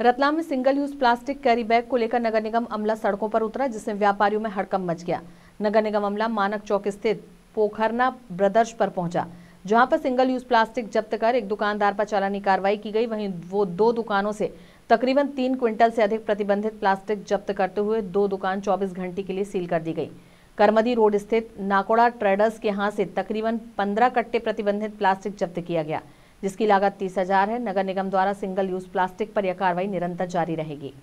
रतलाम में single use plastic carry bag को लेकर नगर निगम अमला सड़कों पर उतरा जिसमें व्यापारियों में हड़कम मच गया नगर निगम अमला मानक चौक स्थित पोखरना ब्रदर्स पर पहुंचा जहां पर सिंगल यूज प्लास्टिक जब्त कर एक दुकानदार पर चालानी कार्रवाई की गई वहीं वो दो दुकानों से तकरीबन तीन क्विंटल से अधिक प्रतिबंधित प्लास्टिक जब्त करते हुए दो दुकान 24 घंटे के लिए सील कर दी गई करमदी रोड स्थित नाकोड़ा ट्रेडर्स के यहाँ से तकरीबन 15 कट्टे प्रतिबंधित प्लास्टिक जब्त किया गया जिसकी लागत तीस हजार है नगर निगम द्वारा सिंगल यूज प्लास्टिक पर यह कार्रवाई निरंतर जारी रहेगी